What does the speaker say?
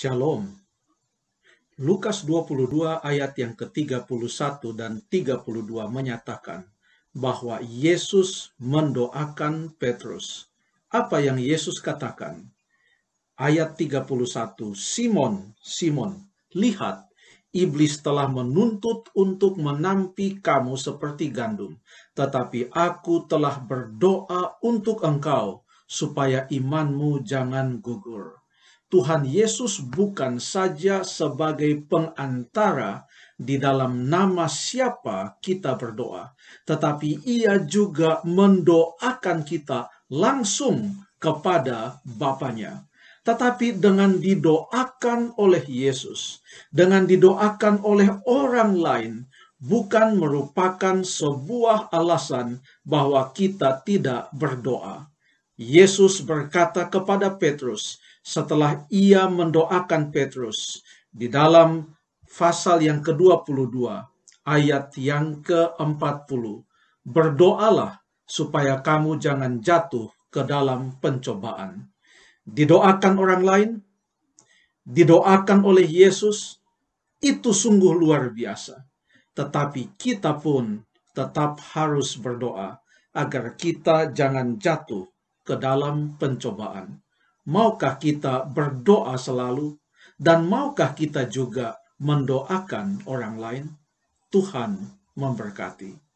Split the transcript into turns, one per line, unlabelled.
Shalom. Lukas 22 ayat yang ke-31 dan 32 menyatakan bahwa Yesus mendoakan Petrus. Apa yang Yesus katakan? Ayat 31, Simon, Simon, lihat, iblis telah menuntut untuk menampi kamu seperti gandum, tetapi aku telah berdoa untuk engkau, supaya imanmu jangan gugur. Tuhan Yesus bukan saja sebagai pengantara di dalam nama siapa kita berdoa, tetapi ia juga mendoakan kita langsung kepada Bapaknya. Tetapi dengan didoakan oleh Yesus, dengan didoakan oleh orang lain, bukan merupakan sebuah alasan bahwa kita tidak berdoa. Yesus berkata kepada Petrus, setelah ia mendoakan Petrus di dalam pasal yang ke-22 ayat yang ke-40. Berdoalah supaya kamu jangan jatuh ke dalam pencobaan. Didoakan orang lain, didoakan oleh Yesus, itu sungguh luar biasa. Tetapi kita pun tetap harus berdoa agar kita jangan jatuh ke dalam pencobaan maukah kita berdoa selalu dan maukah kita juga mendoakan orang lain? Tuhan memberkati.